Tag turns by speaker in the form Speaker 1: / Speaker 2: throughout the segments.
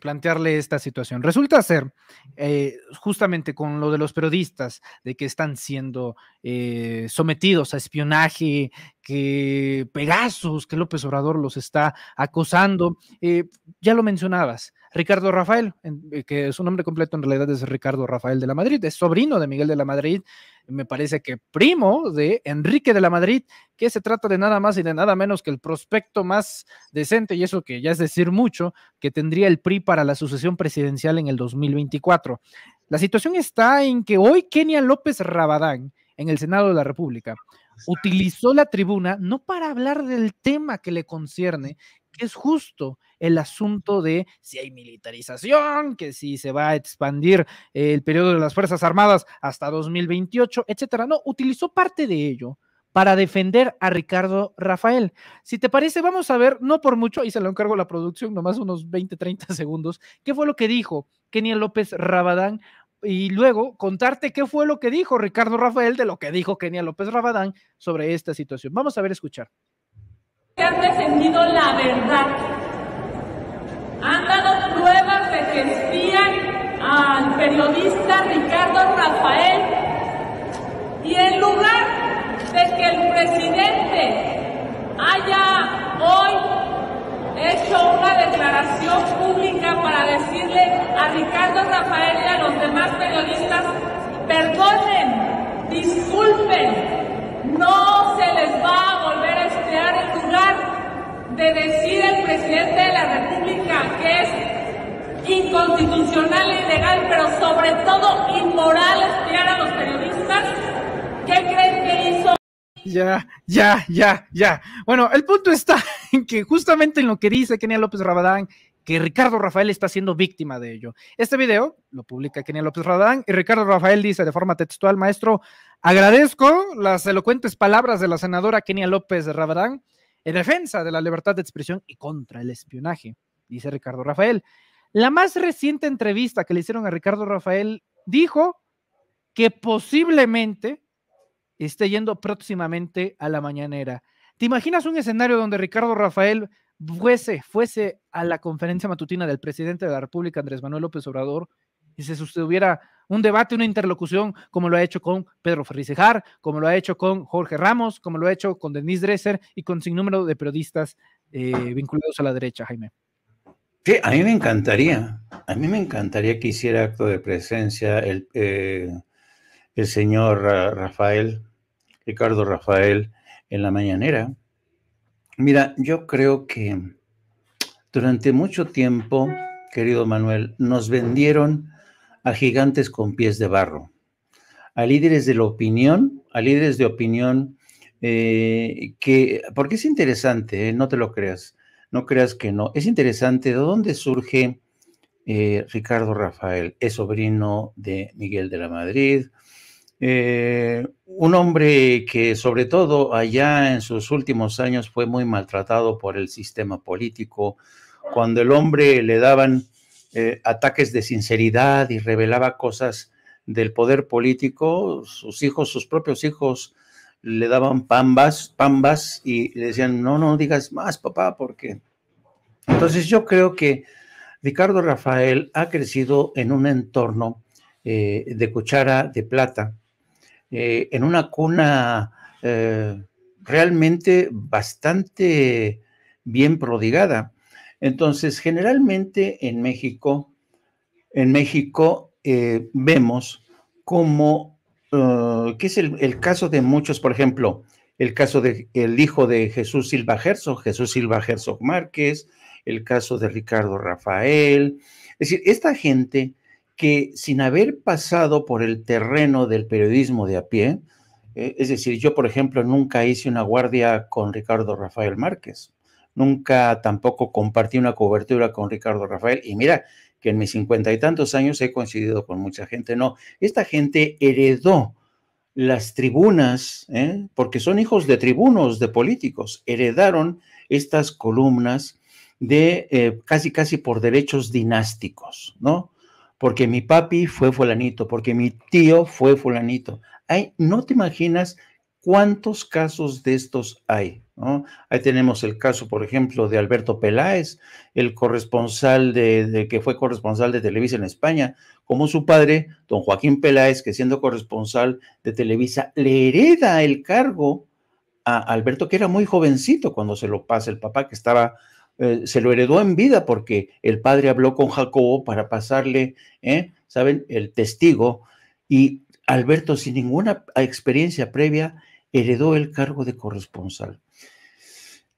Speaker 1: plantearle, esta situación. Resulta ser, eh, justamente con lo de los periodistas, de que están siendo eh, sometidos a espionaje, que Pegasus, que López Obrador los está acosando, eh, ya lo mencionabas. Ricardo Rafael, que su nombre completo en realidad es Ricardo Rafael de la Madrid, es sobrino de Miguel de la Madrid, me parece que primo de Enrique de la Madrid, que se trata de nada más y de nada menos que el prospecto más decente, y eso que ya es decir mucho, que tendría el PRI para la sucesión presidencial en el 2024. La situación está en que hoy Kenia López Rabadán, en el Senado de la República, utilizó la tribuna no para hablar del tema que le concierne, es justo el asunto de si hay militarización, que si se va a expandir el periodo de las Fuerzas Armadas hasta 2028, etcétera. No, utilizó parte de ello para defender a Ricardo Rafael. Si te parece, vamos a ver, no por mucho, y se lo encargo la producción, nomás unos 20, 30 segundos, qué fue lo que dijo Kenia López Rabadán y luego contarte qué fue lo que dijo Ricardo Rafael de lo que dijo Kenia López Rabadán sobre esta situación. Vamos a ver, escuchar que han defendido la verdad. Han dado pruebas de que espían al periodista Ricardo Rafael y en lugar de que el presidente haya hoy hecho una declaración pública para decirle a Ricardo Rafael y a los demás periodistas, perdonen, disculpen, decide el presidente de la República que es inconstitucional e ilegal, pero sobre todo inmoral a los periodistas? ¿Qué creen que hizo? Ya, ya, ya, ya. Bueno, el punto está en que justamente en lo que dice Kenia López Rabadán, que Ricardo Rafael está siendo víctima de ello. Este video lo publica Kenia López Rabadán y Ricardo Rafael dice de forma textual, maestro, agradezco las elocuentes palabras de la senadora Kenia López Rabadán en defensa de la libertad de expresión y contra el espionaje, dice Ricardo Rafael. La más reciente entrevista que le hicieron a Ricardo Rafael dijo que posiblemente esté yendo próximamente a la mañanera. ¿Te imaginas un escenario donde Ricardo Rafael fuese, fuese a la conferencia matutina del presidente de la República, Andrés Manuel López Obrador, y se sostuviera un debate, una interlocución, como lo ha hecho con Pedro Ferricejar, como lo ha hecho con Jorge Ramos, como lo ha hecho con Denise Dresser y con sin número de periodistas eh, vinculados a la derecha, Jaime.
Speaker 2: Sí, a mí me encantaría, a mí me encantaría que hiciera acto de presencia el, eh, el señor Rafael, Ricardo Rafael, en la mañanera. Mira, yo creo que durante mucho tiempo, querido Manuel, nos vendieron a gigantes con pies de barro, a líderes de la opinión, a líderes de opinión eh, que, porque es interesante, eh, no te lo creas, no creas que no, es interesante de dónde surge eh, Ricardo Rafael, es sobrino de Miguel de la Madrid, un hombre que sobre todo allá en sus últimos años fue muy maltratado por el sistema político. Cuando el hombre le daban eh, ataques de sinceridad y revelaba cosas del poder político, sus hijos, sus propios hijos le daban pambas, pambas y le decían, no, no digas más, papá, porque... Entonces yo creo que Ricardo Rafael ha crecido en un entorno eh, de cuchara de plata, eh, en una cuna realmente bastante bien prodigada. Entonces, generalmente en México, en México eh, vemos como, eh, que es el, caso de muchos, por ejemplo, el caso del hijo de Jesús Silva Herzog, Jesús Silva Herzog Márquez, el caso de Ricardo Rafael. Es decir, esta gente que sin haber pasado por el terreno del periodismo de a pie, eh, es decir, yo, por ejemplo, nunca hice una guardia con Ricardo Rafael Márquez nunca tampoco compartí una cobertura con Ricardo Rafael y mira que en mis cincuenta y tantos años he coincidido con mucha gente, no, esta gente heredó las tribunas, ¿eh? porque son hijos de tribunos, de políticos, heredaron estas columnas de eh, casi casi por derechos dinásticos, ¿no? Porque mi papi fue fulanito, porque mi tío fue fulanito. Ay, no te imaginas ¿Cuántos casos de estos hay? Ahí tenemos el caso, por ejemplo, de Alberto Peláez, el corresponsal de, que fue corresponsal de Televisa en España, como su padre, don Joaquín Peláez, que siendo corresponsal de Televisa, le hereda el cargo a Alberto, que era muy jovencito cuando se lo pasa el papá, que estaba, eh, se lo heredó en vida porque el padre habló con Jacobo para pasarle, ¿eh? ¿saben?, el testigo. Y Alberto, sin ninguna experiencia previa, heredó el cargo de corresponsal.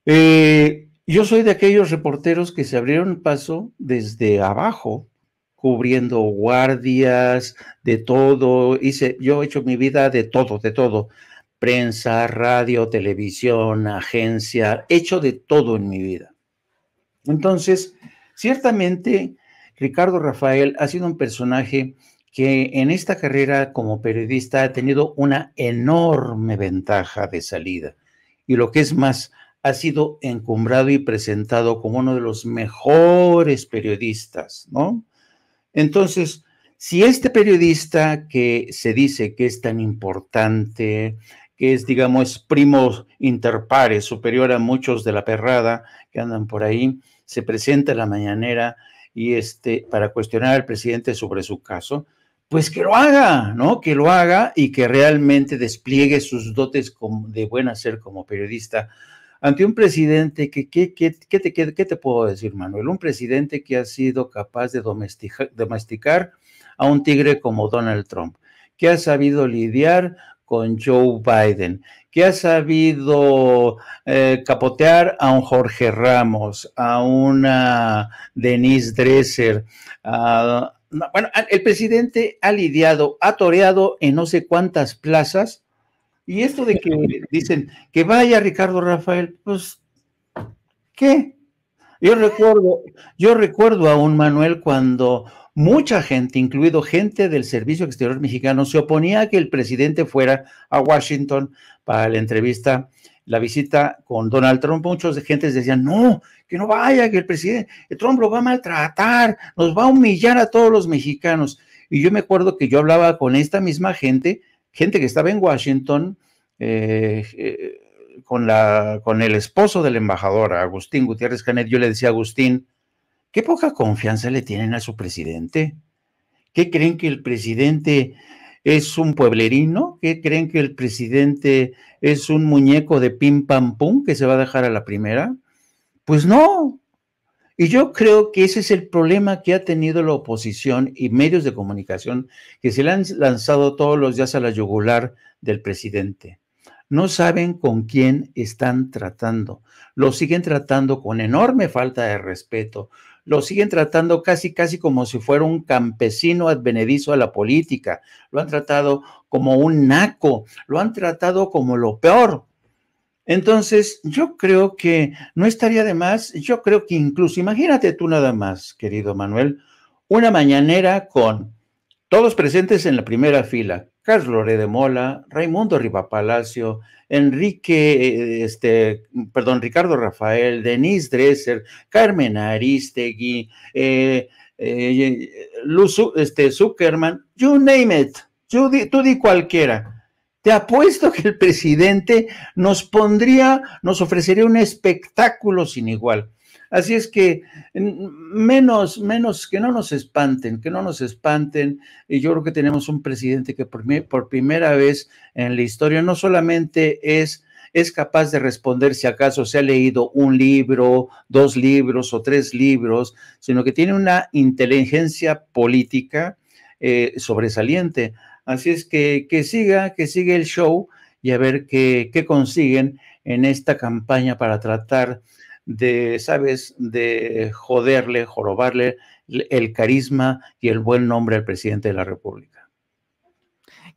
Speaker 2: Eh, yo soy de aquellos reporteros que se abrieron paso desde abajo, cubriendo guardias, de todo. Hice, yo he hecho mi vida de todo, de todo. Prensa, radio, televisión, agencia, he hecho de todo en mi vida. Entonces, ciertamente, Ricardo Rafael ha sido un personaje que en esta carrera como periodista ha tenido una enorme ventaja de salida. Y lo que es más, ha sido encumbrado y presentado como uno de los mejores periodistas, ¿no? Entonces, si este periodista que se dice que es tan importante, que es, digamos, primo interpares, superior a muchos de la perrada que andan por ahí, se presenta en la mañanera y este, para cuestionar al presidente sobre su caso, pues que lo haga, ¿no? Que lo haga y que realmente despliegue sus dotes de buen hacer como periodista ante un presidente que, te, ¿qué te puedo decir, Manuel? Un presidente que ha sido capaz de domesticar, a un tigre como Donald Trump, que ha sabido lidiar con Joe Biden, que ha sabido eh, capotear a un Jorge Ramos, a una Denise Dresser, a, bueno, el presidente ha lidiado, ha toreado en no sé cuántas plazas, y esto de que dicen que vaya Ricardo Rafael, pues, ¿qué? Yo recuerdo, yo recuerdo a un Manuel cuando mucha gente, incluido gente del Servicio Exterior Mexicano, se oponía a que el presidente fuera a Washington para la entrevista la visita con Donald Trump, muchos de gentes decían, no, que no vaya, que el presidente el Trump lo va a maltratar, nos va a humillar a todos los mexicanos. Y yo me acuerdo que yo hablaba con esta misma gente, gente que estaba en Washington, eh, eh, con, la, con el esposo del embajador, Agustín Gutiérrez Canet, yo le decía a Agustín, qué poca confianza le tienen a su presidente. ¿Qué creen que el presidente es un pueblerino, que creen que el presidente es un muñeco de pim pam pum que se va a dejar a la primera. Pues no. Y yo creo que ese es el problema que ha tenido la oposición y medios de comunicación que se le han lanzado todos los días a la yugular del presidente. No saben con quién están tratando. Lo siguen tratando con enorme falta de respeto lo siguen tratando casi, casi como si fuera un campesino advenedizo a la política. Lo han tratado como un naco, lo han tratado como lo peor. Entonces, yo creo que no estaría de más, yo creo que incluso, imagínate tú nada más, querido Manuel, una mañanera con todos presentes en la primera fila, Carlos Loré de Mola, Raimundo Rivapalacio, Enrique, eh, este, perdón, Ricardo Rafael, Denise Dresser, Carmen Aristegui, eh, eh, Luz, este, Zuckerman, you name it, di, tú di cualquiera. Te apuesto que el presidente nos pondría, nos ofrecería un espectáculo sin igual. Así es que menos, menos, que no nos espanten, que no nos espanten. Y yo creo que tenemos un presidente que por, primera vez en la historia no solamente es es capaz de responder si acaso se ha leído un libro, dos libros o tres libros, sino que tiene una inteligencia política eh, sobresaliente. Así es que que siga, que siga el show y a ver qué, qué consiguen en esta campaña para tratar de, sabes, de joderle, jorobarle el carisma y el buen nombre al presidente de la República.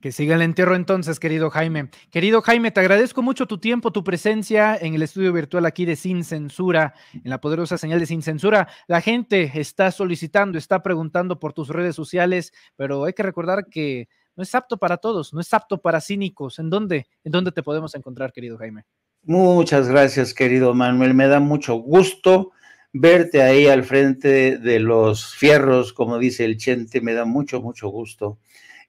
Speaker 1: Que siga el entierro entonces, querido Jaime. Querido Jaime, te agradezco mucho tu tiempo, tu presencia en el estudio virtual aquí de Sin Censura, en la poderosa señal de Sin Censura. La gente está solicitando, está preguntando por tus redes sociales, pero hay que recordar que no es apto para todos, no es apto para cínicos. ¿En dónde? ¿En dónde te podemos encontrar, querido Jaime?
Speaker 2: Muchas gracias, querido Manuel. Me da mucho gusto verte ahí al frente de los fierros, como dice el Chente. Me da mucho, mucho gusto.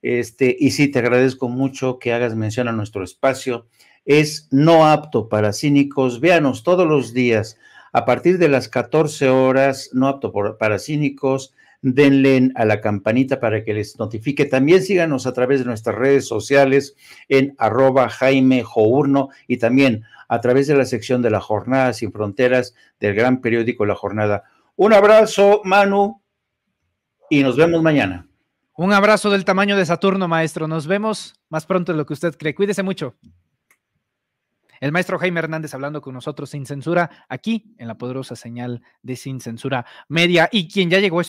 Speaker 2: Este, y sí, te agradezco mucho que hagas mención a nuestro espacio. Es no apto para cínicos. Véanos todos los días a partir de las 14 horas, no apto para cínicos denle a la campanita para que les notifique. También síganos a través de nuestras redes sociales en arroba Jaime Journo y también a través de la sección de la Jornada Sin Fronteras del gran periódico La Jornada. Un abrazo, Manu, y nos vemos mañana.
Speaker 1: Un abrazo del tamaño de Saturno, maestro. Nos vemos más pronto de lo que usted cree. Cuídese mucho. El maestro Jaime Hernández hablando con nosotros sin censura aquí en la poderosa señal de sin censura media y quien ya llegó